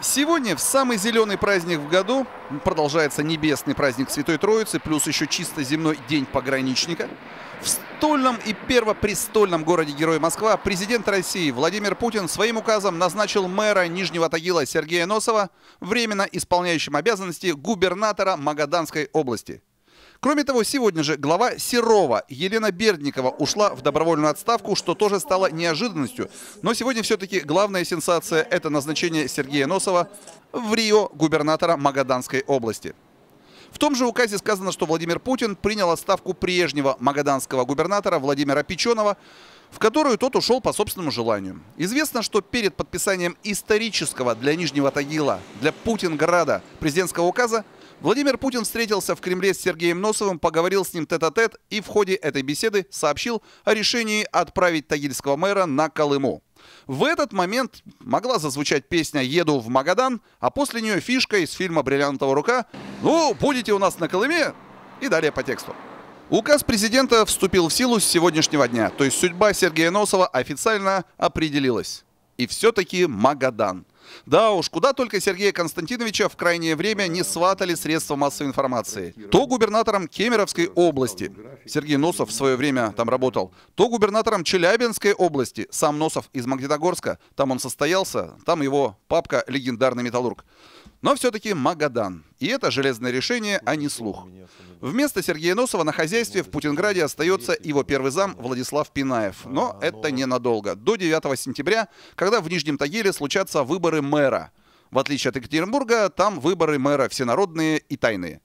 Сегодня, в самый зеленый праздник в году, продолжается небесный праздник Святой Троицы, плюс еще чисто земной день пограничника. В стольном и первопрестольном городе Герой Москва президент России Владимир Путин своим указом назначил мэра Нижнего Тагила Сергея Носова, временно исполняющим обязанности губернатора Магаданской области. Кроме того, сегодня же глава Серова Елена Бердникова ушла в добровольную отставку, что тоже стало неожиданностью. Но сегодня все-таки главная сенсация – это назначение Сергея Носова в Рио губернатора Магаданской области. В том же указе сказано, что Владимир Путин принял отставку прежнего магаданского губернатора Владимира Печенова, в которую тот ушел по собственному желанию. Известно, что перед подписанием исторического для Нижнего Тагила, для Путинграда президентского указа, Владимир Путин встретился в Кремле с Сергеем Носовым, поговорил с ним тет-а-тет -тет и в ходе этой беседы сообщил о решении отправить тагильского мэра на Колыму. В этот момент могла зазвучать песня «Еду в Магадан», а после нее фишка из фильма «Бриллиантовая рука» «Ну, будете у нас на Колыме» и далее по тексту. Указ президента вступил в силу с сегодняшнего дня, то есть судьба Сергея Носова официально определилась. И все-таки Магадан. Да уж, куда только Сергея Константиновича в крайнее время не сватали средства массовой информации. То губернатором Кемеровской области, Сергей Носов в свое время там работал, то губернатором Челябинской области, сам Носов из Магнитогорска, там он состоялся, там его папка легендарный металлург. Но все-таки Магадан. И это железное решение, а не слух. Вместо Сергея Носова на хозяйстве в Путинграде остается его первый зам Владислав Пинаев. Но это ненадолго. До 9 сентября, когда в Нижнем Тагиле случатся выборы мэра. В отличие от Екатеринбурга, там выборы мэра всенародные и тайные.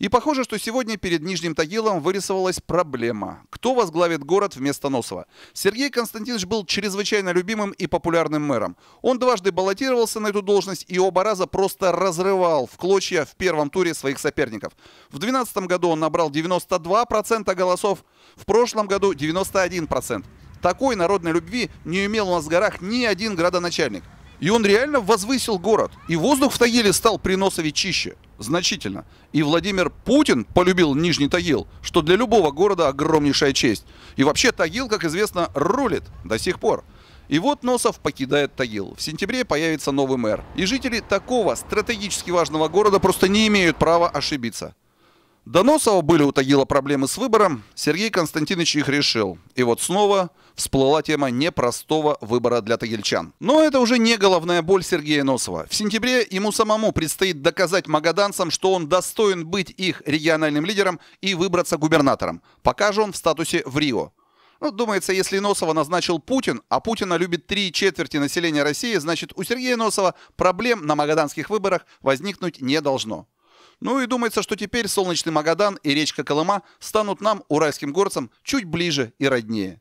И похоже, что сегодня перед Нижним Тагилом вырисовалась проблема. Кто возглавит город вместо Носова? Сергей Константинович был чрезвычайно любимым и популярным мэром. Он дважды баллотировался на эту должность и оба раза просто разрывал в клочья в первом туре своих соперников. В 2012 году он набрал 92% голосов, в прошлом году 91%. Такой народной любви не умел у нас в горах ни один градоначальник – и он реально возвысил город. И воздух в Тагиле стал при Носове чище. Значительно. И Владимир Путин полюбил Нижний Тагил, что для любого города огромнейшая честь. И вообще Тагил, как известно, рулит до сих пор. И вот Носов покидает Тагил. В сентябре появится новый мэр. И жители такого стратегически важного города просто не имеют права ошибиться. Доносова были у Тагила проблемы с выбором, Сергей Константинович их решил. И вот снова всплыла тема непростого выбора для тагильчан. Но это уже не головная боль Сергея Носова. В сентябре ему самому предстоит доказать магаданцам, что он достоин быть их региональным лидером и выбраться губернатором. Пока же он в статусе в Рио. Ну, думается, если Носова назначил Путин, а Путина любит три четверти населения России, значит у Сергея Носова проблем на магаданских выборах возникнуть не должно. Ну и думается, что теперь солнечный Магадан и речка Колыма станут нам, уральским горцам, чуть ближе и роднее.